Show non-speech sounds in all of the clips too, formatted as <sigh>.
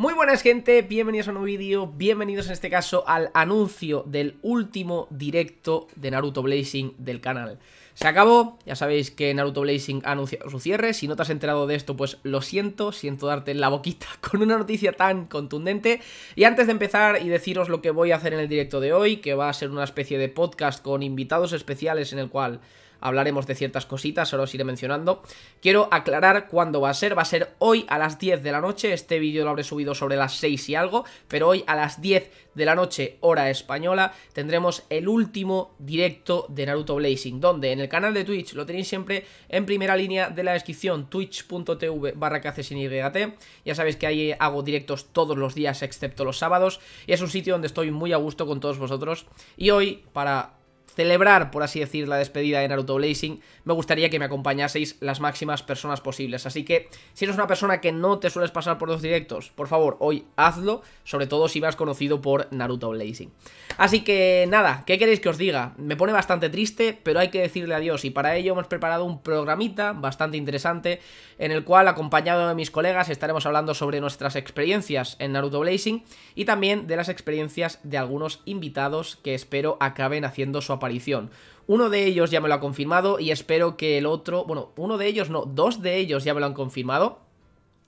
Muy buenas gente, bienvenidos a un nuevo vídeo, bienvenidos en este caso al anuncio del último directo de Naruto Blazing del canal. Se acabó, ya sabéis que Naruto Blazing ha anunciado su cierre, si no te has enterado de esto pues lo siento, siento darte la boquita <laughs> con una noticia tan contundente. Y antes de empezar y deciros lo que voy a hacer en el directo de hoy, que va a ser una especie de podcast con invitados especiales en el cual hablaremos de ciertas cositas, solo os iré mencionando. Quiero aclarar cuándo va a ser, va a ser hoy a las 10 de la noche, este vídeo lo habré subido sobre las 6 y algo, pero hoy a las 10 de la noche, hora española, tendremos el último directo de Naruto Blazing, donde en el canal de Twitch lo tenéis siempre en primera línea de la descripción, twitch.tv barra ya sabéis que ahí hago directos todos los días excepto los sábados, y es un sitio donde estoy muy a gusto con todos vosotros, y hoy, para celebrar, por así decir, la despedida de Naruto Blazing, me gustaría que me acompañaseis las máximas personas posibles. Así que, si eres una persona que no te sueles pasar por los directos, por favor, hoy hazlo, sobre todo si vas conocido por Naruto Blazing. Así que, nada, ¿qué queréis que os diga? Me pone bastante triste, pero hay que decirle adiós, y para ello hemos preparado un programita bastante interesante, en el cual, acompañado de mis colegas, estaremos hablando sobre nuestras experiencias en Naruto Blazing, y también de las experiencias de algunos invitados que espero acaben haciendo su aparición uno de ellos ya me lo ha confirmado y espero que el otro... Bueno, uno de ellos no, dos de ellos ya me lo han confirmado.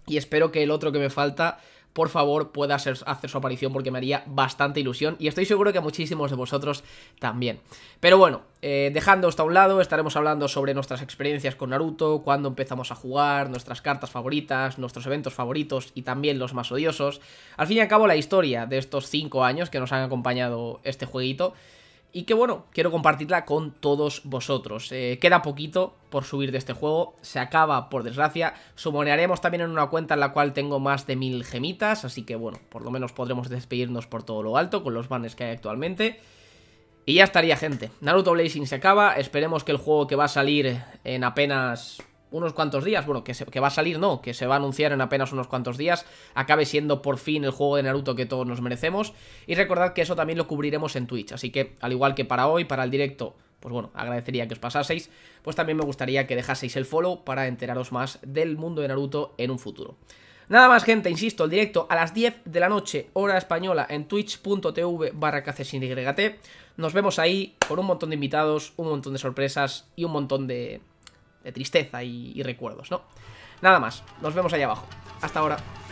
Y espero que el otro que me falta por favor pueda hacer, su aparición porque me haría bastante ilusión y estoy seguro que a muchísimos de vosotros también. Pero bueno, eh, dejando esto a un lado, estaremos hablando sobre nuestras experiencias con Naruto, cuándo empezamos a jugar, nuestras cartas favoritas, nuestros eventos favoritos y también los más odiosos. Al fin y al cabo la historia de estos 5 años que nos han acompañado este jueguito y que bueno, quiero compartirla con todos vosotros. Eh, queda poquito por subir de este juego, se acaba por desgracia, sumonearemos también en una cuenta en la cual tengo más de mil gemitas, así que bueno, por lo menos podremos despedirnos por todo lo alto con los banners que hay actualmente. Y ya estaría gente, Naruto Blazing se acaba, esperemos que el juego que va a salir en apenas unos cuantos días, bueno, que, va a salir, no, que se va a anunciar en apenas unos cuantos días, acabe siendo por fin el juego de Naruto que todos nos merecemos. Y recordad que eso también lo cubriremos en Twitch, así que al igual que para hoy, para el directo, pues bueno, agradecería que os pasaseis, pues también me gustaría que dejaseis el follow para enteraros más del mundo de Naruto en un futuro. Nada más gente, insisto, el directo a las 10 de la noche, hora española, en twitch.tv barra Nos vemos ahí con un montón de invitados, un montón de sorpresas y un montón de de tristeza y, recuerdos, ¿no? Nada más, nos vemos allá abajo. Hasta ahora.